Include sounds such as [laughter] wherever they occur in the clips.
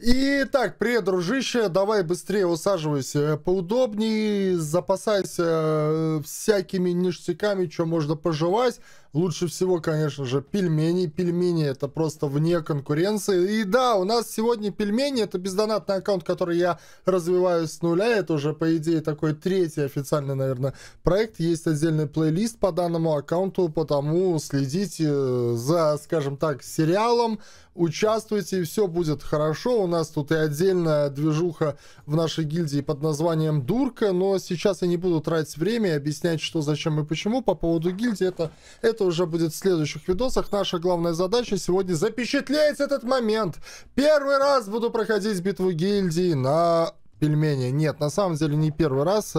Итак, привет, дружище, давай быстрее усаживайся поудобнее, запасайся э, всякими ништяками, что можно пожевать. Лучше всего, конечно же, пельмени. Пельмени это просто вне конкуренции. И да, у нас сегодня пельмени. Это бездонатный аккаунт, который я развиваю с нуля. Это уже, по идее, такой третий официальный, наверное, проект. Есть отдельный плейлист по данному аккаунту, потому следите э, за, скажем так, сериалом участвуйте, и все будет хорошо. У нас тут и отдельная движуха в нашей гильдии под названием Дурка, но сейчас я не буду тратить время и объяснять, что, зачем и почему. По поводу гильдии это, это уже будет в следующих видосах. Наша главная задача сегодня запечатлеть этот момент. Первый раз буду проходить битву гильдии на пельмени. Нет, на самом деле не первый раз.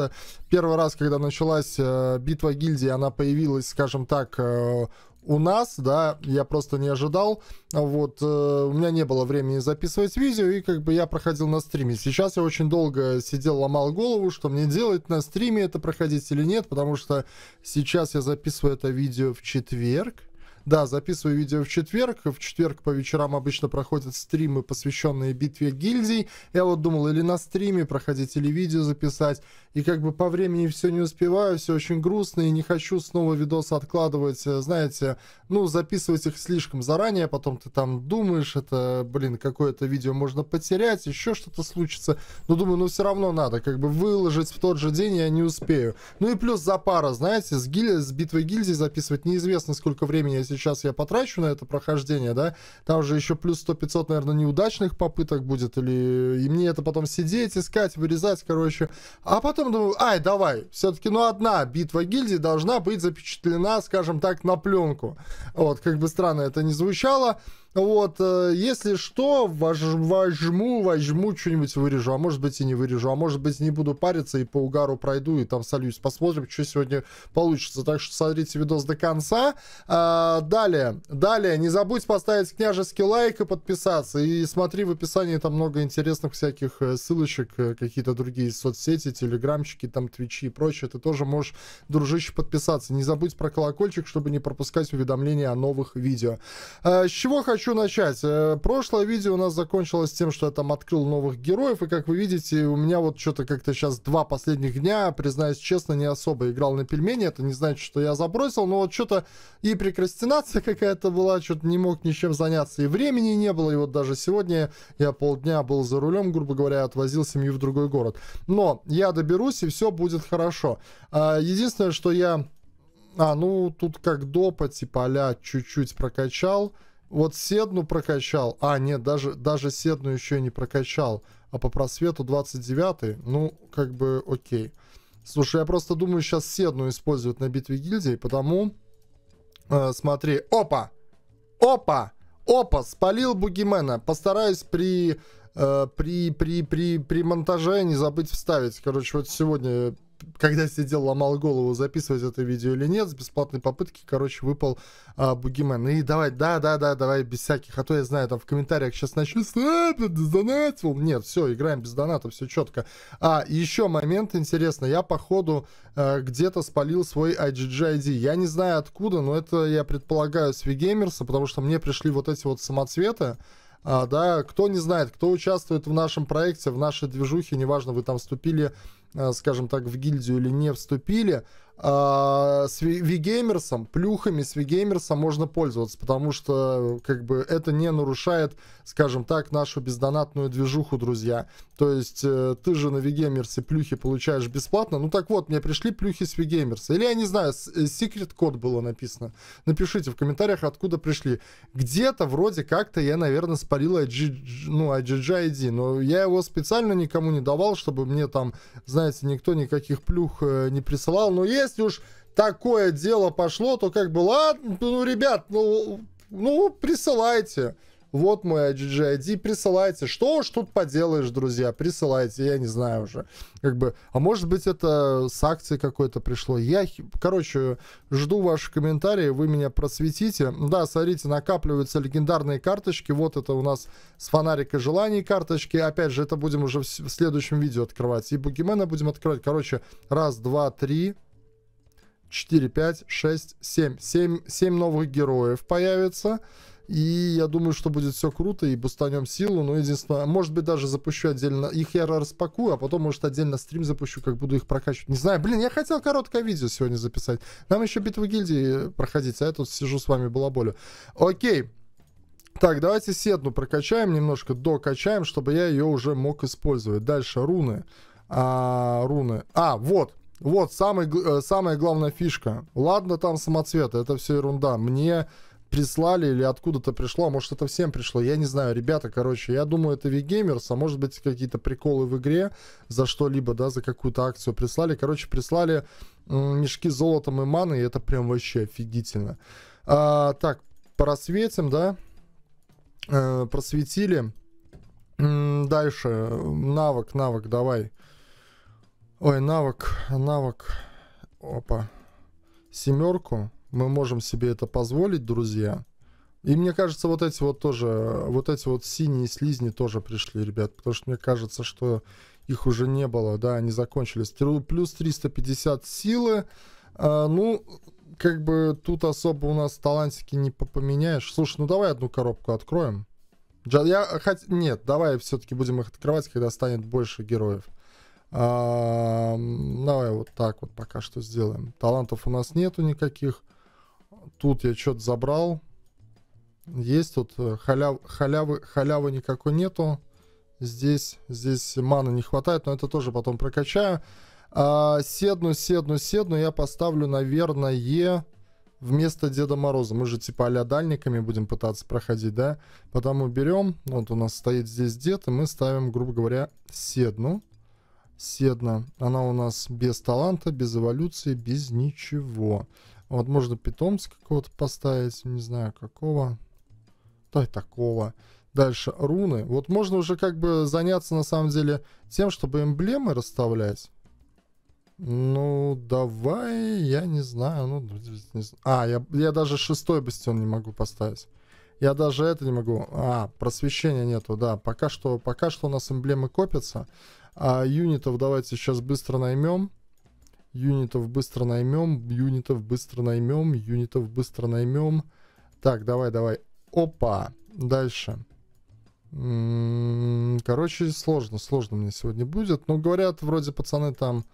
Первый раз, когда началась э, битва гильдии, она появилась, скажем так, э, у нас, да, я просто не ожидал. Вот, э, у меня не было времени записывать видео, и как бы я проходил на стриме. Сейчас я очень долго сидел, ломал голову, что мне делать на стриме, это проходить или нет, потому что сейчас я записываю это видео в четверг. Да, записываю видео в четверг. В четверг по вечерам обычно проходят стримы, посвященные битве гильдий. Я вот думал, или на стриме проходить, или видео записать. И как бы по времени все не успеваю, все очень грустно, и не хочу снова видосы откладывать. Э, знаете, ну, записывать их слишком заранее, а потом ты там думаешь, это, блин, какое-то видео можно потерять, еще что-то случится. Но думаю, ну, все равно надо, как бы выложить в тот же день я не успею. Ну и плюс за пара, знаете, с, гиль... с битвой гильдий записывать неизвестно, сколько времени я сейчас я потрачу на это прохождение, да, там же еще плюс 100-500, наверное, неудачных попыток будет, или и мне это потом сидеть, искать, вырезать, короче. А потом думаю, ай, давай, все-таки, ну, одна битва гильдии должна быть запечатлена, скажем так, на пленку. Вот, как бы странно это не звучало, вот, э, если что, возьму, возьму, что-нибудь вырежу, а может быть и не вырежу, а может быть не буду париться и по угару пройду и там солюсь. Посмотрим, что сегодня получится. Так что смотрите видос до конца. А, далее, далее, не забудь поставить княжеский лайк и подписаться. И смотри в описании, там много интересных всяких э, ссылочек, э, какие-то другие соцсети, телеграмчики, там твичи и прочее. Ты тоже можешь, дружище, подписаться. Не забудь про колокольчик, чтобы не пропускать уведомления о новых видео. А, с чего хочу хочу начать. Э, прошлое видео у нас закончилось тем, что я там открыл новых героев, и как вы видите, у меня вот что-то как-то сейчас два последних дня, признаюсь честно, не особо играл на пельмени, это не значит, что я забросил, но вот что-то и прокрастинация [laughs] какая-то была, что-то не мог ничем заняться, и времени не было, и вот даже сегодня я полдня был за рулем, грубо говоря, отвозил семью в другой город. Но я доберусь, и все будет хорошо. А, единственное, что я... А, ну, тут как допа, типа, а чуть-чуть прокачал. Вот Седну прокачал. А, нет, даже, даже Седну еще не прокачал. А по просвету 29 Ну, как бы окей. Слушай, я просто думаю, сейчас Седну использовать на битве гильдии, потому... Э, смотри. Опа! Опа! Опа! Спалил Бугимена. Постараюсь при... Э, при, при, при, при монтаже не забыть вставить. Короче, вот сегодня когда сидел, ломал голову, записывать это видео или нет, с бесплатной попытки, короче, выпал а, Бугимен. И давай, да-да-да, давай без всяких, а то я знаю, там в комментариях сейчас начнется, «Э, а, донатил. Нет, все, играем без доната, все четко. А, еще момент интересный, я, походу, а, где-то спалил свой IGG ID. Я не знаю откуда, но это, я предполагаю, с Вигеймерса, потому что мне пришли вот эти вот самоцветы, а, да, кто не знает, кто участвует в нашем проекте, в нашей движухе, неважно, вы там вступили Э, скажем так, в гильдию или не вступили, а, с Вигеймерсом, плюхами с Вигеймерса можно пользоваться, потому что как бы это не нарушает, скажем так, нашу бездонатную движуху, друзья. То есть э, ты же на Вигеймерсе плюхи получаешь бесплатно. Ну так вот, мне пришли плюхи с Вигеймерса. Или я не знаю, секрет э, код было написано. Напишите в комментариях, откуда пришли. Где-то вроде как-то я, наверное, спалил IG, ну, IGG но я его специально никому не давал, чтобы мне там, знаете, никто никаких плюх э, не присылал. Но есть если уж такое дело пошло, то как бы, ладно, ну, ну ребят, ну, ну присылайте. Вот мой GGID, присылайте. Что уж тут поделаешь, друзья, присылайте, я не знаю уже. Как бы, а может быть это с акции какой-то пришло. Я, короче, жду ваши комментарии, вы меня просветите. Да, смотрите, накапливаются легендарные карточки. Вот это у нас с фонарика желаний карточки. Опять же, это будем уже в следующем видео открывать. И Бугимена будем открывать. Короче, раз, два, три, 4, 5, 6, 7. 7. 7 новых героев появится. И я думаю, что будет все круто, и бустанем силу. Но ну, единственное, может быть, даже запущу отдельно. Их я распакую, а потом, может, отдельно стрим запущу, как буду их прокачивать. Не знаю, блин, я хотел короткое видео сегодня записать. Нам еще битву гильдии проходить, а я тут сижу с вами балаболю. Окей. Так, давайте седну прокачаем немножко, докачаем, чтобы я ее уже мог использовать. Дальше руны. А, руны. А, вот. Вот самый, э, самая главная фишка. Ладно, там самоцветы, это все ерунда. Мне прислали или откуда-то пришло, а может это всем пришло, я не знаю, ребята, короче, я думаю, это Вигеймерс, а может быть какие-то приколы в игре за что-либо, да, за какую-то акцию прислали, короче, прислали мешки с золотом и маны, и это прям вообще офигительно. А, так, просветим, да, а, просветили, дальше, навык, навык, давай, Ой, навык, навык. Опа. Семерку. Мы можем себе это позволить, друзья. И мне кажется, вот эти вот тоже, вот эти вот синие слизни тоже пришли, ребят. Потому что мне кажется, что их уже не было, да, они закончились. Плюс 350 силы. А, ну, как бы тут особо у нас талантики не поменяешь. Слушай, ну давай одну коробку откроем. Я хот... Нет, давай все-таки будем их открывать, когда станет больше героев давай вот так вот пока что сделаем. Талантов у нас нету никаких. Тут я что-то забрал. Есть тут э, халяв, халявы, халявы никакой нету. Здесь, здесь маны не хватает, но это тоже потом прокачаю. А, седну, седну, седну я поставлю, наверное, вместо Деда Мороза. Мы же типа а дальниками будем пытаться проходить, да? Потому берем, вот у нас стоит здесь дед, и мы ставим, грубо говоря, седну. Седна. Она у нас без таланта, без эволюции, без ничего. Вот можно питомца какого-то поставить, не знаю какого. Да и такого. Дальше руны. Вот можно уже как бы заняться на самом деле тем, чтобы эмблемы расставлять. Ну, давай, я не знаю. Ну, ну не знаю. А, я, я даже шестой бастион не могу поставить. Я даже это не могу. А, просвещения нету, да. Пока что, пока что у нас эмблемы копятся. А юнитов давайте сейчас быстро наймем. Юнитов быстро наймем, юнитов быстро наймем, юнитов быстро наймем. Так, давай, давай. Опа, дальше. М-м, короче, сложно, сложно мне сегодня будет. Но ну, говорят, вроде пацаны там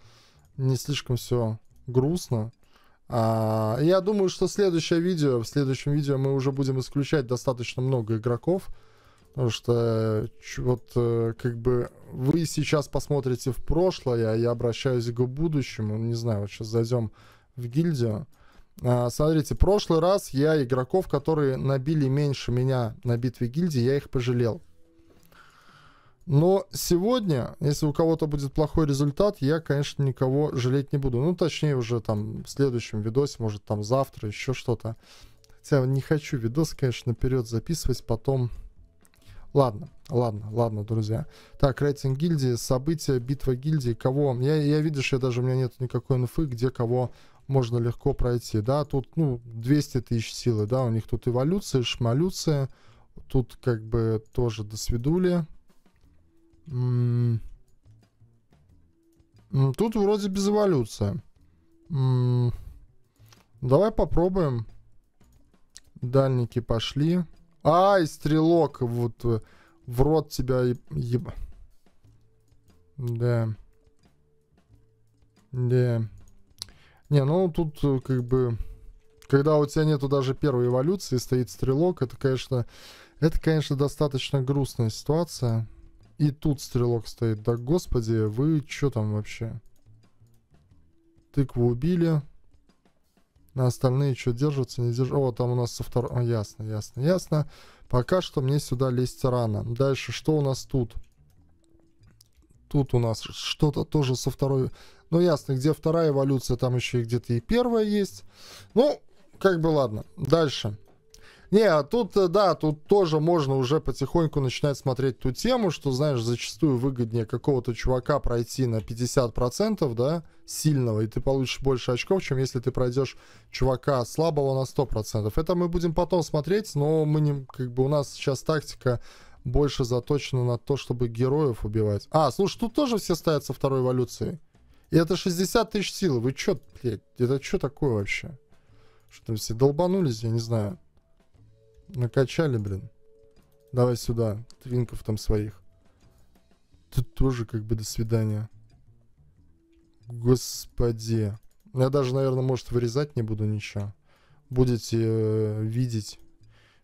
не слишком все грустно. А, я думаю, что следующее видео, в следующем видео мы уже будем исключать достаточно много игроков. Потому что вот э, как бы вы сейчас посмотрите в прошлое, а я обращаюсь к будущему. Не знаю, вот сейчас зайдем в гильдию. А, смотрите, прошлый раз я игроков, которые набили меньше меня на битве гильдии, я их пожалел. Но сегодня, если у кого-то будет плохой результат, я, конечно, никого жалеть не буду. Ну, точнее, уже там в следующем видосе, может, там завтра, еще что-то. Хотя не хочу видос, конечно, наперед записывать, потом Ладно, ладно, ладно, друзья. Так, рейтинг гильдии, события, битва гильдии, кого... Я, я видишь, я даже, у меня нет никакой инфы, где кого можно легко пройти, да, тут, ну, 200 тысяч силы, да, у них тут эволюция, шмалюция, тут как бы тоже досвидули. М-м. тут вроде без эволюции. М-м. Давай попробуем. Дальники пошли. Ай, стрелок, вот э, в рот тебя еб... Да. Да. Не, ну тут э, как бы... Когда у тебя нету даже первой эволюции, стоит стрелок, это, конечно... Это, конечно, достаточно грустная ситуация. И тут стрелок стоит. Да, господи, вы чё там вообще? Тыкву убили. На остальные что, держатся, не держатся? О, там у нас со второго... А, ясно, ясно, ясно. Пока что мне сюда лезть рано. Дальше, что у нас тут? Тут у нас что-то тоже со второй... Ну, ясно, где вторая эволюция, там еще и где-то и первая есть. Ну, как бы ладно. Дальше. Не, а тут, э, да, тут тоже можно уже потихоньку начинать смотреть ту тему, что, знаешь, зачастую выгоднее какого-то чувака пройти на 50%, да, сильного, и ты получишь больше очков, чем если ты пройдешь чувака слабого на 100%. Это мы будем потом смотреть, но мы не, как бы у нас сейчас тактика больше заточена на то, чтобы героев убивать. А, слушай, тут тоже все стоят со второй эволюции. И это 60 тысяч сил. Вы чё, блядь, это что такое вообще? Что там все долбанулись, я не знаю. Накачали, блин. Давай сюда, твинков там своих. Тут тоже как бы до свидания. Господи. Я даже, наверное, может, вырезать не буду ничего. Будете э, видеть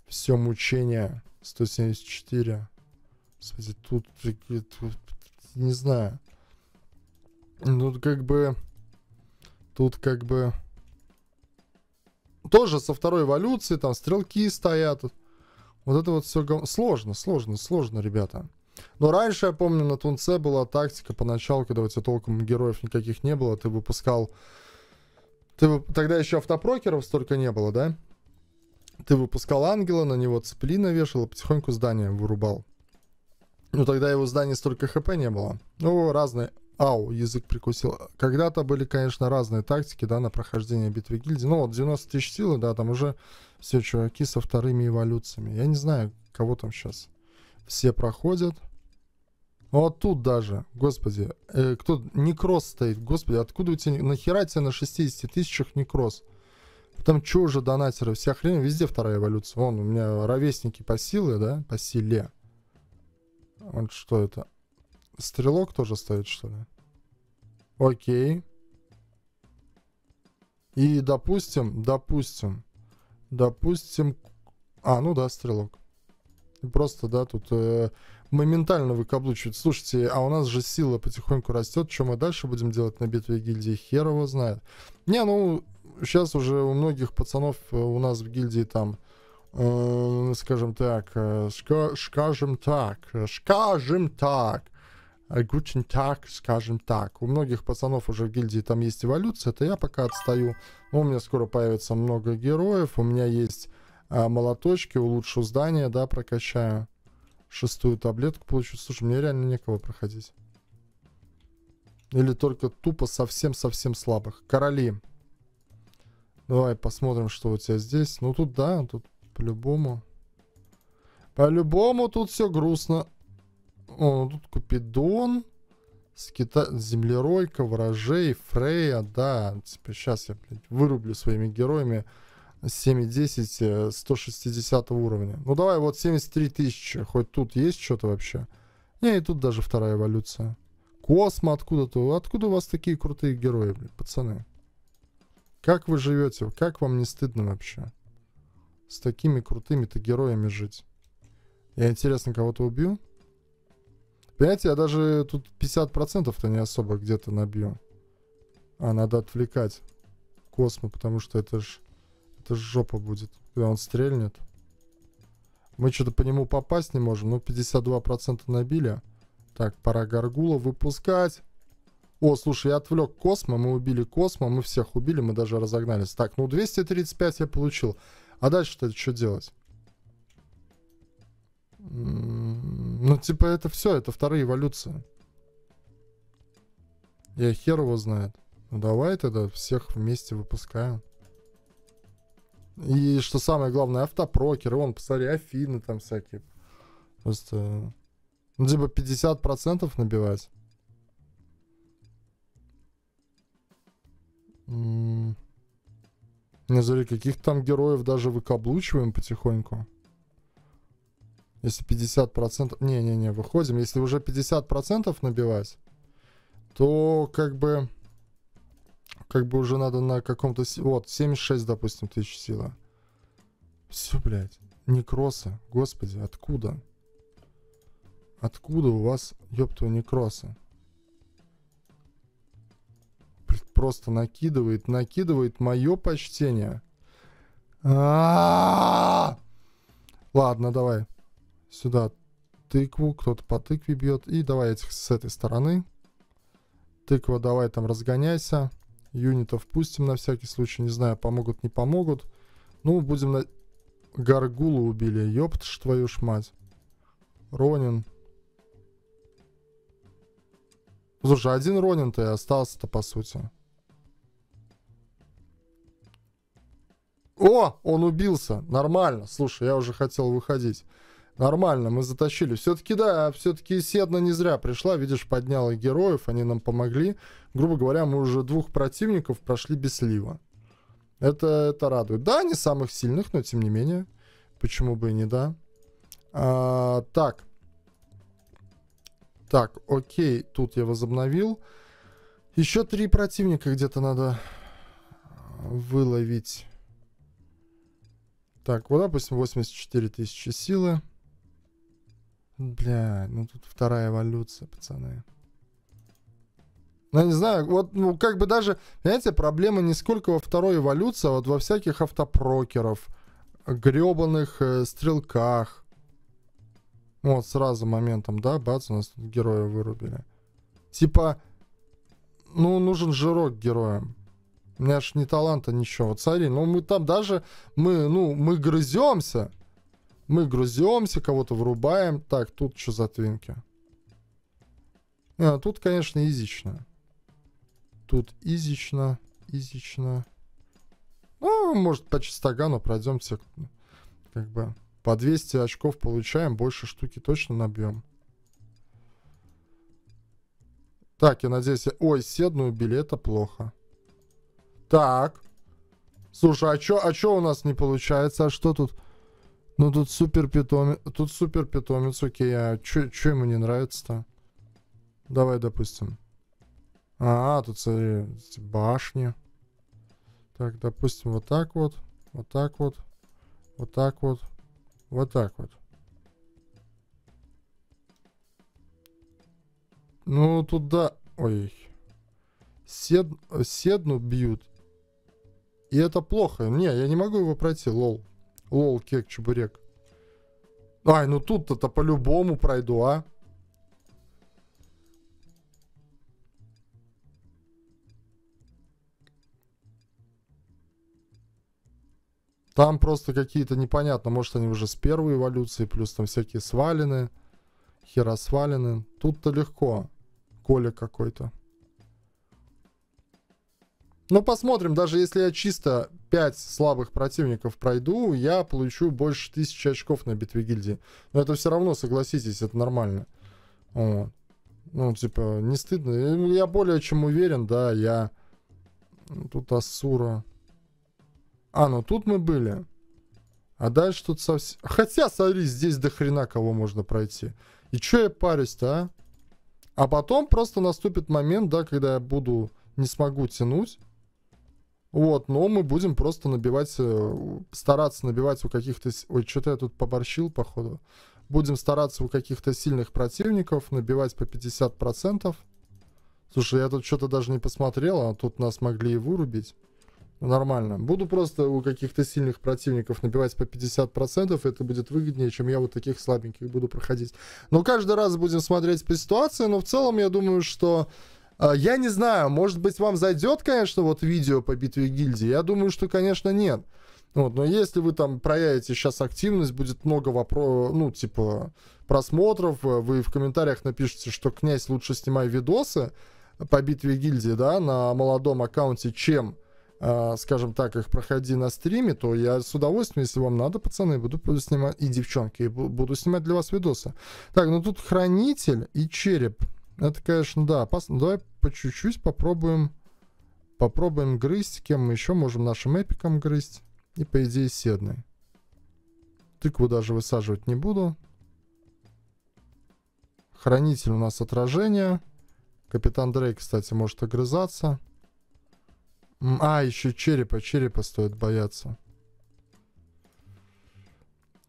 все мучение. 174. Кстати, тут, тут не знаю. Ну, тут как бы... Тут как бы тоже со второй эволюции, там стрелки стоят. Вот это вот все сложно, сложно, сложно, ребята. Но раньше, я помню, на Тунце была тактика поначалу, когда у тебя толком героев никаких не было, ты выпускал... Ты, тогда еще автопрокеров столько не было, да? Ты выпускал ангела, на него цепли навешал потихоньку здание вырубал. Ну, тогда его здание столько хп не было. Ну, разные Ау, язык прикусил. Когда-то были, конечно, разные тактики, да, на прохождение битвы гильдии. Ну вот, 90 тысяч силы, да, там уже все чуваки со вторыми эволюциями. Я не знаю, кого там сейчас все проходят. Ну, вот тут даже, господи, э, кто некроз стоит, господи, откуда у тебя, нахера тебе на 60 тысячах некроз. Там что уже донатеры, вся хрень, везде вторая эволюция. Вон, у меня ровесники по силе, да, по силе. Вот что это? Стрелок тоже стоит, что ли? Окей. И допустим, допустим, допустим... А, ну да, стрелок. Просто, да, тут э, моментально выкаблучивают. Слушайте, а у нас же сила потихоньку растет. Что мы дальше будем делать на битве гильдии? Хер его знает. Не, ну, сейчас уже у многих пацанов э, у нас в гильдии там, э, скажем так, э, скажем так, скажем э, так, Гучин так, скажем так. У многих пацанов уже в гильдии там есть эволюция, это я пока отстаю. Но у меня скоро появится много героев, у меня есть а, молоточки, улучшу здание, да, прокачаю. Шестую таблетку получу. Слушай, мне реально некого проходить. Или только тупо совсем-совсем слабых. Короли. Давай посмотрим, что у тебя здесь. Ну тут да, тут по-любому. По-любому тут все грустно. О, ну тут Купидон, скита... Землеройка, Ворожей, Фрея, да. Типа сейчас я, блядь, вырублю своими героями 7,10, 160 э, уровня. Ну давай, вот 73 тысячи, хоть тут есть что-то вообще? Не, и тут даже вторая эволюция. Космо откуда-то. Откуда у вас такие крутые герои, блядь, пацаны? Как вы живете? Как вам не стыдно вообще? С такими крутыми-то героями жить. Я, интересно, кого-то убью? Понимаете, я даже тут 50%-то не особо где-то набью. А надо отвлекать Космо, потому что это ж, это ж жопа будет, когда он стрельнет. Мы что-то по нему попасть не можем. Ну, 52% набили. Так, пора Гаргула выпускать. О, слушай, я отвлек Космо, мы убили Космо, мы всех убили, мы даже разогнались. Так, ну 235 я получил. А дальше-то что делать? Ну, типа, это все, это вторая эволюция. Я хер его знает. Ну, давай тогда всех вместе выпускаем. И что самое главное, автопрокеры, вон, посмотри, Афины там всякие. Просто, ну, типа 50% набивать. Не, зря каких там героев даже выкаблучиваем потихоньку. Если 50%... Не-не-не, выходим. Если уже 50% набивать, то как бы... Как бы уже надо на каком-то... Вот, 76, допустим, тысяч сила. Все, блядь. Некросы. Господи, откуда? Откуда у вас, ёпту, некросы? просто накидывает, накидывает мое почтение. А -а -а Ладно, давай. Сюда тыкву, кто-то по тыкве бьет. И давай этих с этой стороны. Тыква, давай там разгоняйся. Юнитов пустим на всякий случай. Не знаю, помогут, не помогут. Ну, будем на... Гаргулу убили. Ёпт ж твою ж мать. Ронин. Слушай, один Ронин-то и остался-то, по сути. О, он убился. Нормально. Слушай, я уже хотел выходить. Нормально, мы затащили. Все-таки да, все-таки Седна не зря пришла, видишь, подняла героев, они нам помогли. Грубо говоря, мы уже двух противников прошли без слива. Это, это радует. Да, не самых сильных, но тем не менее. Почему бы и не да. А, так. Так, окей, тут я возобновил. Еще три противника где-то надо выловить. Так, вот, допустим, 84 тысячи силы. Бля, ну тут вторая эволюция, пацаны. Ну, не знаю, вот, ну, как бы даже, понимаете, проблема не сколько во второй эволюции, а вот во всяких автопрокеров, гребаных э, стрелках. Вот, сразу моментом, да, бац, у нас тут героя вырубили. Типа, ну, нужен жирок героям. У меня ж не таланта, ничего. Вот смотри, ну мы там даже, мы, ну, мы грыземся, мы грузимся, кого-то врубаем. Так, тут что за твинки? А, тут, конечно, изично. Тут изично, изично. Ну, может, по чистогану пройдемся. Как бы по 200 очков получаем, больше штуки точно набьем. Так, я надеюсь... Я... Ой, седную билета плохо. Так. Слушай, а чё, а чё у нас не получается? А что тут... Ну тут супер питомец, тут супер питомец, окей, а что ему не нравится-то? Давай, допустим. А, а, тут, смотри, башни. Так, допустим, вот так вот, вот так вот, вот так вот, вот так вот. Ну, туда... Ой. Сед... Э, седну бьют. И это плохо. Не, я не могу его пройти, лол. Лол, кек, чебурек. Ай, ну тут-то по-любому пройду, а? Там просто какие-то непонятно. Может, они уже с первой эволюции, плюс там всякие свалены, хера свалены. Тут-то легко. Коля какой-то. Ну, посмотрим, даже если я чисто 5 слабых противников пройду, я получу больше 1000 очков на битве гильдии. Но это все равно, согласитесь, это нормально. Вот. Ну, типа, не стыдно. Я ну, более чем уверен, да, я... Ну, тут Асура. А, ну тут мы были. А дальше тут совсем... Хотя, смотри, здесь до хрена кого можно пройти. И чё я парюсь-то, а? А потом просто наступит момент, да, когда я буду... Не смогу тянуть. Вот, но мы будем просто набивать, э, стараться набивать у каких-то... Ой, что-то я тут поборщил, походу. Будем стараться у каких-то сильных противников набивать по 50%. Слушай, я тут что-то даже не посмотрел, а тут нас могли и вырубить. Ну, нормально. Буду просто у каких-то сильных противников набивать по 50%, это будет выгоднее, чем я вот таких слабеньких буду проходить. Но каждый раз будем смотреть по ситуации, но в целом я думаю, что а, я не знаю, может быть, вам зайдет, конечно, вот видео по битве гильдии. Я думаю, что, конечно, нет. Вот, но если вы там проявите сейчас активность, будет много вопросов, ну, типа, просмотров, э, вы в комментариях напишите, что князь лучше снимай видосы по битве гильдии, да, на молодом аккаунте, чем, э, скажем так, их проходи на стриме, то я с удовольствием, если вам надо, пацаны, буду, буду снимать, и девчонки, и буду снимать для вас видосы. Так, ну тут хранитель и череп. Это, конечно, да, опасно. Давай по чуть-чуть попробуем, попробуем грызть, кем мы еще можем нашим эпиком грызть. И по идее седный Тыкву даже высаживать не буду. Хранитель у нас отражение. Капитан Дрейк, кстати, может огрызаться. А, еще черепа. Черепа стоит бояться.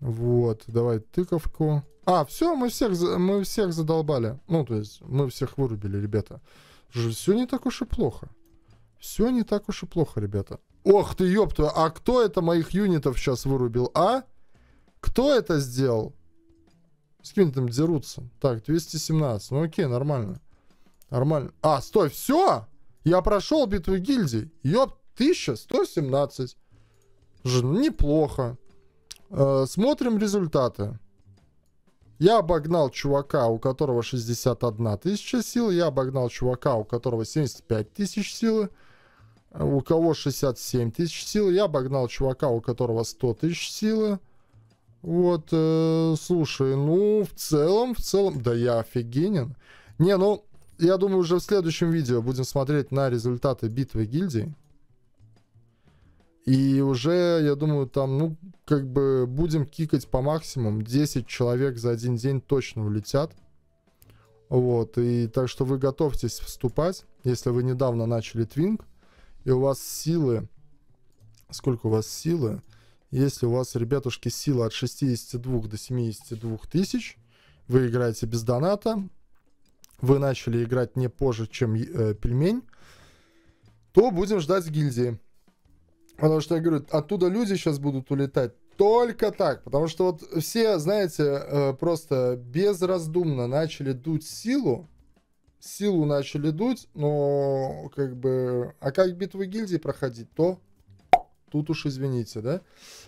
Вот, давай тыковку. А, все, мы всех, мы всех задолбали. Ну, то есть, мы всех вырубили, ребята же Все не так уж и плохо. Все не так уж и плохо, ребята. Ох ты, ёпта, а кто это моих юнитов сейчас вырубил, а? Кто это сделал? С кем там дерутся? Так, 217. Ну окей, нормально. Нормально. А, стой, все! Я прошел битву гильдий. Ёп, 1117. Ж, ну, неплохо. Э, смотрим результаты. Я обогнал чувака, у которого 61 тысяча сил. Я обогнал чувака, у которого 75 тысяч силы. У кого 67 тысяч силы. Я обогнал чувака, у которого 100 тысяч силы. Вот, э, слушай, ну, в целом, в целом, да я офигенен. Не, ну, я думаю, уже в следующем видео будем смотреть на результаты битвы гильдии. И уже, я думаю, там, ну, как бы будем кикать по максимуму. 10 человек за один день точно улетят. Вот, и так что вы готовьтесь вступать, если вы недавно начали твинг, и у вас силы, сколько у вас силы? Если у вас, ребятушки, сила от 62 до 72 тысяч, вы играете без доната, вы начали играть не позже, чем э, пельмень, то будем ждать гильдии. Потому что я говорю, оттуда люди сейчас будут улетать только так. Потому что вот все, знаете, э, просто безраздумно начали дуть силу. Силу начали дуть, но как бы... А как битвы гильдии проходить, то тут уж извините, да?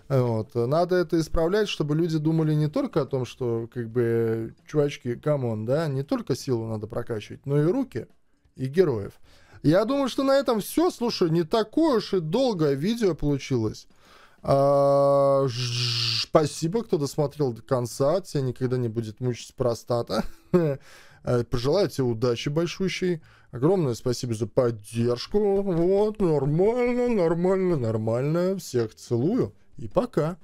Вот. Надо это исправлять, чтобы люди думали не только о том, что, как бы, чувачки, камон, да, не только силу надо прокачивать, но и руки, и героев. Я думаю, что на этом все. Слушай, не такое уж и долгое видео получилось. А, спасибо, кто досмотрел до конца. Тебя никогда не будет мучить простата. [laughs] Э, пожелаю тебе удачи большущей. Огромное спасибо за поддержку. Вот, нормально, нормально, нормально. Всех целую и пока.